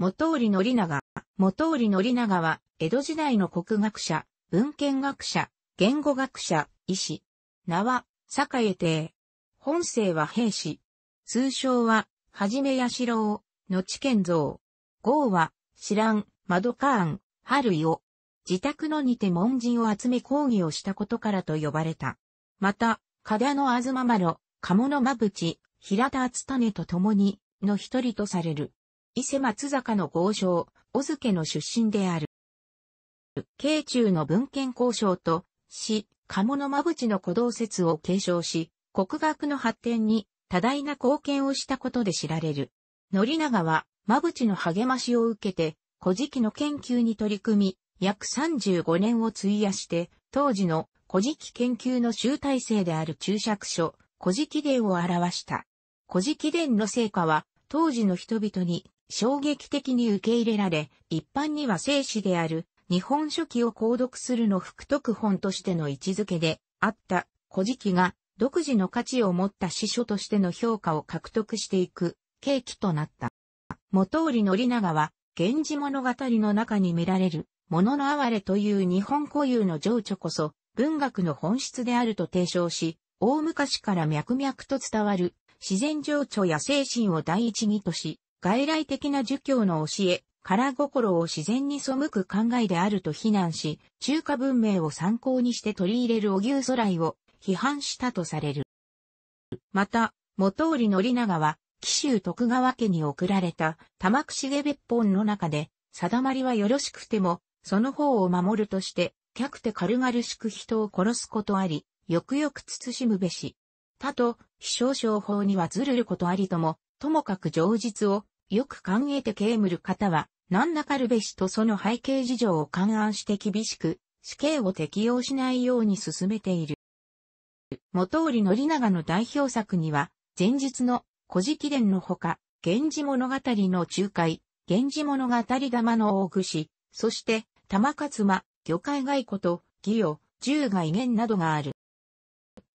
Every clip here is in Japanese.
元織宣長。元織宣長は、江戸時代の国学者、文献学者、言語学者、医師。名は、坂江亭。本姓は兵士。通称は、はじめやしろう、のちけんぞう。号は、知らん、まどかん、はるいを。自宅のにて門人を集め抗議をしたことからと呼ばれた。また、かだのあずままろ、かものまぶち、平田たねと共に、の一人とされる。伊勢松坂の豪商、小津家の出身である。慶中の文献交渉と、死、鴨の間淵の古道説を継承し、国学の発展に多大な貢献をしたことで知られる。宣長は、間淵の励ましを受けて、古事記の研究に取り組み、約35年を費やして、当時の古事記研究の集大成である注釈書、古事記伝を表した。古事記伝の成果は、当時の人々に衝撃的に受け入れられ、一般には聖史である日本書紀を購読するの福徳本としての位置づけであった古事記が独自の価値を持った司書としての評価を獲得していく契機となった。元織宣長は、源氏物語の中に見られる、物の哀れという日本固有の情緒こそ、文学の本質であると提唱し、大昔から脈々と伝わる、自然情緒や精神を第一義とし、外来的な儒教の教え、から心を自然に背く考えであると非難し、中華文明を参考にして取り入れる荻牛徂来を批判したとされる。また、元織宣長は、紀州徳川家に送られた玉串下別本の中で、定まりはよろしくても、その方を守るとして、客て軽々しく人を殺すことあり、よくよく慎むべし。他と、非少商法にはずるることありとも、ともかく情実を、よく考えて刑務る方は、何らかるべしとその背景事情を勘案して厳しく、死刑を適用しないように進めている。元織宣長の代表作には、前述の古事記伝のほか、源氏物語の仲介、源氏物語玉の大串、そして、玉勝間、魚介外子と、義与、十外言などがある。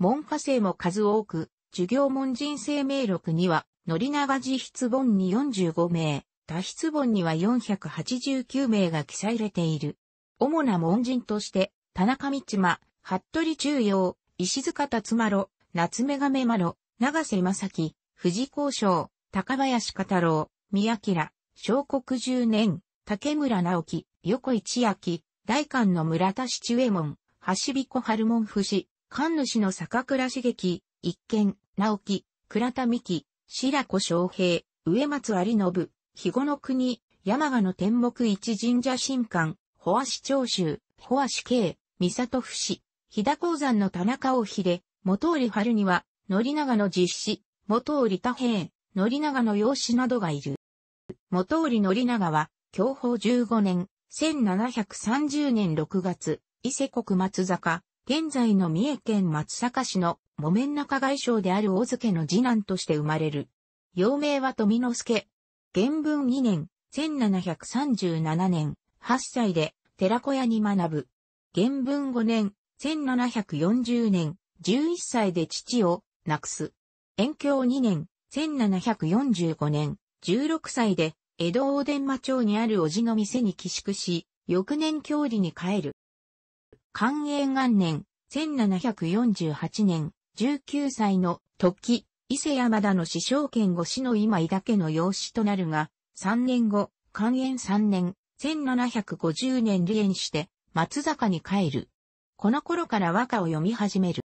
文下生も数多く、授業門人生命録には、のり長自筆本に45名、多筆本には489名が記載れている。主な門人として、田中道間、服部中央、石塚達丸、夏目亀丸、長瀬正樹、藤孝章、高林家太郎、宮明、小国十年、竹村直樹、横一明、大官の村田七右衛門、橋彦春門士、官主の坂倉茂樹、一見、直樹、倉田美希、白子昌平、上松有信、肥後の国、山賀の天目一神社神官、保足長州、保足慶、三里府市、日田鉱山の田中尾秀、元織春には、則長の実施、元織多平、則長の養子などがいる。元織則長は、享保15年、1730年6月、伊勢国松坂、現在の三重県松阪市の木綿中外相である大助の次男として生まれる。幼名は富之助。元文2年、1737年、8歳で寺子屋に学ぶ。元文5年、1740年、11歳で父を亡くす。延教2年、1745年、16歳で江戸大伝馬町にあるおじの店に寄宿し、翌年郷里に帰る。寛永元年、1748年、19歳の時、伊勢山田の師匠兼護師の今井だけの養子となるが、3年後、寛延3年、1750年離縁して、松坂に帰る。この頃から和歌を読み始める。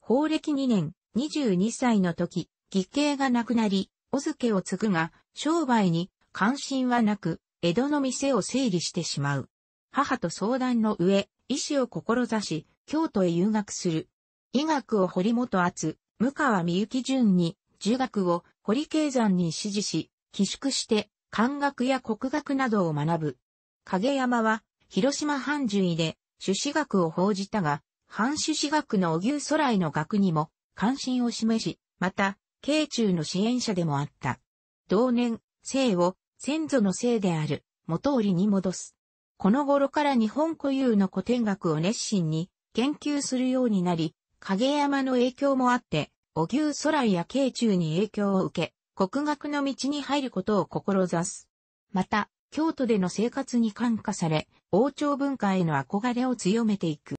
法暦2年、22歳の時、義兄が亡くなり、お漬けを継ぐが、商売に関心はなく、江戸の店を整理してしまう。母と相談の上、医師を志し、京都へ留学する。医学を堀元厚、向川美幸順に、儒学を堀慶山に指示し、寄宿して、漢学や国学などを学ぶ。影山は、広島藩獣医で、朱子学を報じたが、藩朱子学のお牛空来の学にも、関心を示し、また、慶中の支援者でもあった。同年、生を、先祖の生である、元織に戻す。この頃から日本固有の古典学を熱心に研究するようになり、影山の影響もあって、お牛空や慶中に影響を受け、国学の道に入ることを志す。また、京都での生活に感化され、王朝文化への憧れを強めていく。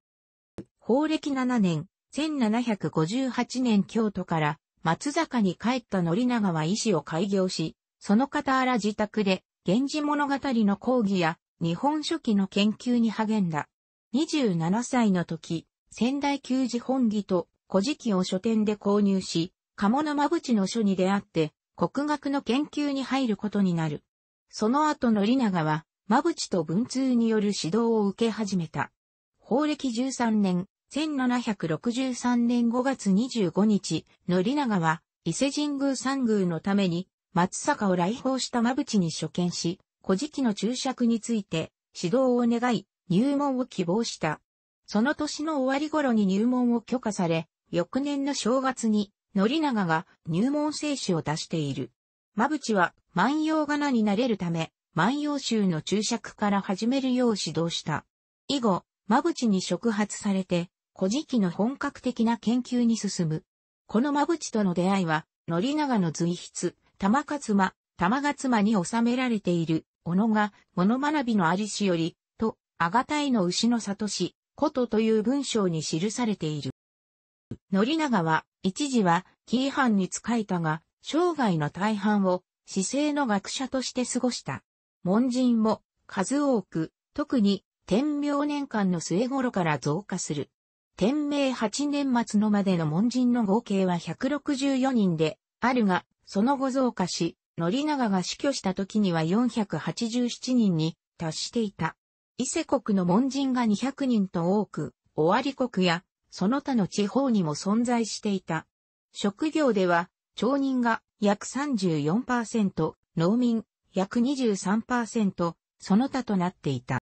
法暦7年、1758年京都から松坂に帰った則長は医師を開業し、その傍ら自宅で、源氏物語の講義や日本書紀の研究に励んだ。27歳の時、仙台旧寺本義と古事記を書店で購入し、鴨の間淵の書に出会って、国学の研究に入ることになる。その後の長は、間口と文通による指導を受け始めた。法暦13年、1763年5月25日の長は、伊勢神宮三宮のために、松坂を来訪した間口に所見し、古事記の注釈について、指導を願い、入門を希望した。その年の終わり頃に入門を許可され、翌年の正月に、宣長が入門聖書を出している。間淵は万葉仮名になれるため、万葉集の注釈から始めるよう指導した。以後、間淵に触発されて、古事記の本格的な研究に進む。この間淵との出会いは、宣長の随筆、玉勝間、玉勝間に収められている、小野が、物学びのありしより、と、あがたいの牛の里し、ことという文章に記されている。宣長は、一時は、紀伊藩に仕えたが、生涯の大半を、市政の学者として過ごした。門人も、数多く、特に、天明年間の末頃から増加する。天明8年末のまでの門人の合計は164人で、あるが、その後増加し、宣長が死去した時には487人に達していた。伊勢国の門人が200人と多く、尾張国や、その他の地方にも存在していた。職業では、町人が約34%、農民約23%、その他となっていた。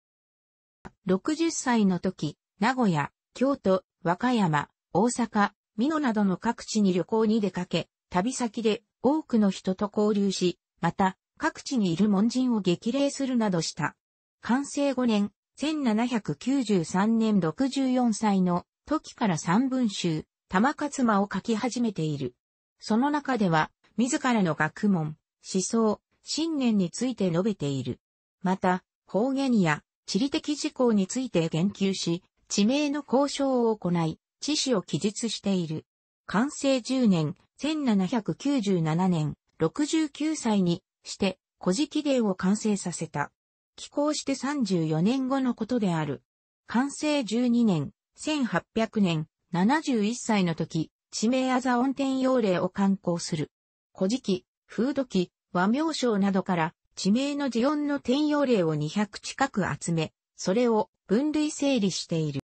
60歳の時、名古屋、京都、和歌山、大阪、美濃などの各地に旅行に出かけ、旅先で多くの人と交流し、また各地にいる門人を激励するなどした。完成5年、1793年64歳の時から三文集、玉勝間を書き始めている。その中では、自らの学問、思想、信念について述べている。また、方言や地理的事項について言及し、地名の交渉を行い、知史を記述している。完成10年、1797年、69歳にして、古事記伝を完成させた。寄港して34年後のことである。完成12年、1800年、71歳の時、地名あざ温天用令を刊行する。古事記、風土記、和名称などから、地名の字音の転用例を200近く集め、それを分類整理している。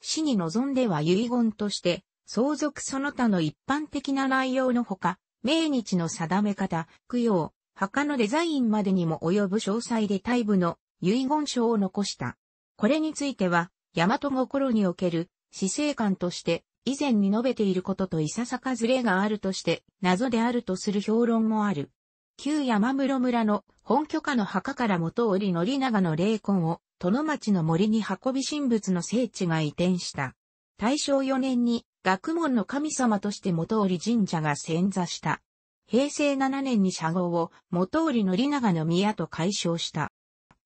死に望んでは遺言として、相続その他の一般的な内容のほか、命日の定め方、供養、墓のデザインまでにも及ぶ詳細で大部の遺言書を残した。これについては、大和心における死生観として以前に述べていることといささかずれがあるとして謎であるとする評論もある。旧山室村の本拠家の墓から元織宣長の霊魂を殿町の森に運び神仏の聖地が移転した。大正4年に学問の神様として元織神社が遷座した。平成7年に社号を元織宣長の宮と解消した。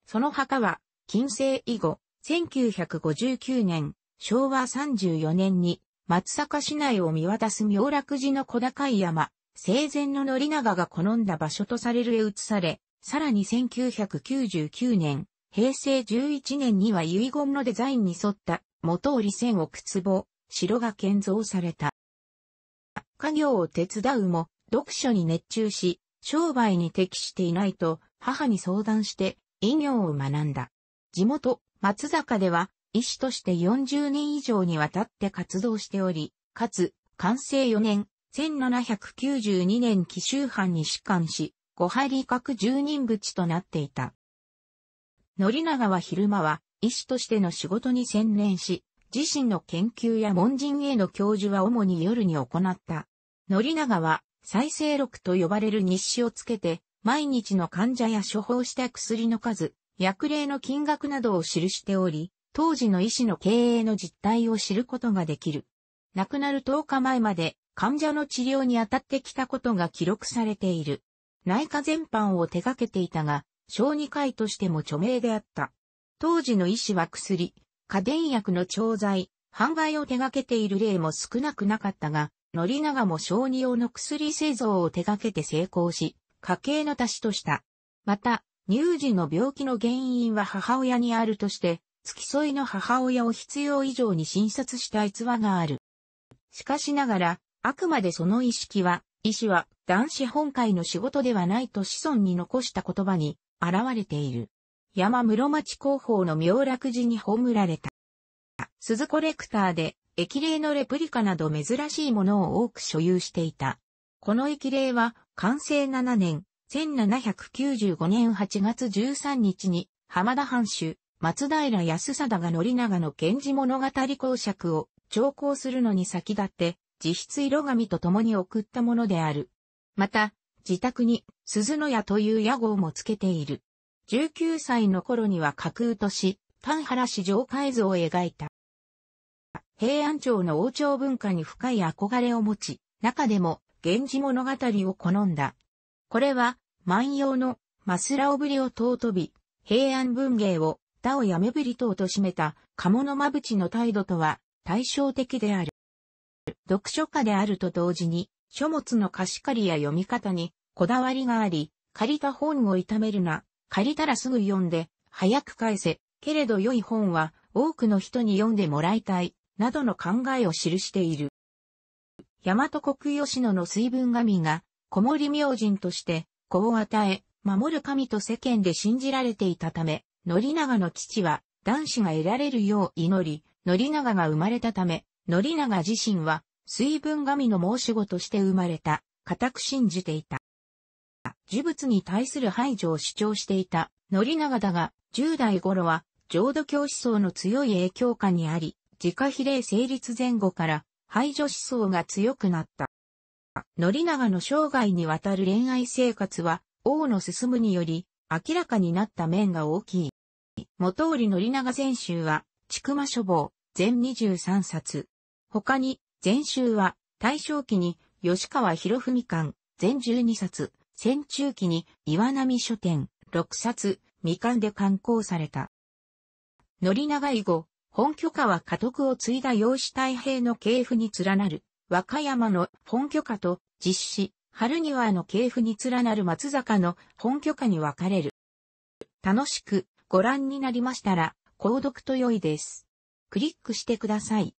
その墓は、近世以後、1959年、昭和34年に、松阪市内を見渡す妙楽寺の小高い山、生前の宣長が好んだ場所とされるへ移され、さらに1999年、平成11年には遺言のデザインに沿った元織千億坪、城が建造された。家業を手伝うも、読書に熱中し、商売に適していないと母に相談して医業を学んだ。地元松坂では医師として40年以上にわたって活動しており、かつ、完成4年、1792年紀州藩に士官し、五針各十人淵となっていた。則長は昼間は医師としての仕事に専念し、自身の研究や門人への教授は主に夜に行った。則長は再生録と呼ばれる日誌をつけて、毎日の患者や処方した薬の数、薬例の金額などを記しており、当時の医師の経営の実態を知ることができる。亡くなる10日前まで患者の治療に当たってきたことが記録されている。内科全般を手掛けていたが、小児科医としても著名であった。当時の医師は薬、家電薬の調剤、販売を手掛けている例も少なくなかったが、な長も小児用の薬製造を手掛けて成功し、家計の足しとした。また、乳児の病気の原因は母親にあるとして、付き添いの母親を必要以上に診察した逸話がある。しかしながら、あくまでその意識は、医師は男子本会の仕事ではないと子孫に残した言葉に現れている。山室町広報の妙楽寺に葬られた。鈴コレクターで、駅霊のレプリカなど珍しいものを多く所有していた。この駅霊は、完成7年、1795年8月13日に、浜田藩主、松平安貞が宣長の源氏物語公爵を調校するのに先立って、自筆色紙と共に送ったものである。また、自宅に鈴の屋という屋号もつけている。19歳の頃には架空とし、丹原市上海図を描いた。平安朝の王朝文化に深い憧れを持ち、中でも、源氏物語を好んだ。これは、万葉の、マスラオブリを尊び、平安文芸を、他をやめぶりと貶めた、鴨のまぶちの態度とは、対照的である。読書家であると同時に、書物の貸し借りや読み方に、こだわりがあり、借りた本を痛めるな、借りたらすぐ読んで、早く返せ、けれど良い本は、多くの人に読んでもらいたい。などの考えを記している。大和国吉野の水分神が、小森明神として、子を与え、守る神と世間で信じられていたため、宣長の父は、男子が得られるよう祈り、宣長が生まれたため、宣長自身は、水分神の申し子として生まれた、固く信じていた。呪物に対する排除を主張していた、宣長だが、10代頃は、浄土教思想の強い影響下にあり、自家比例成立前後から排除思想が強くなった。宣長の生涯にわたる恋愛生活は、王の進むにより、明らかになった面が大きい。元織宣長全集は、ちくま書房、全23冊。他に、全集は、大正期に、吉川博文館、全12冊。戦中期に、岩波書店、6冊、未完で刊行された。宣長以後、本拠家は家督を継いだ養子太平の系譜に連なる、和歌山の本拠家と実施、春庭の系譜に連なる松坂の本拠家に分かれる。楽しくご覧になりましたら、購読と良いです。クリックしてください。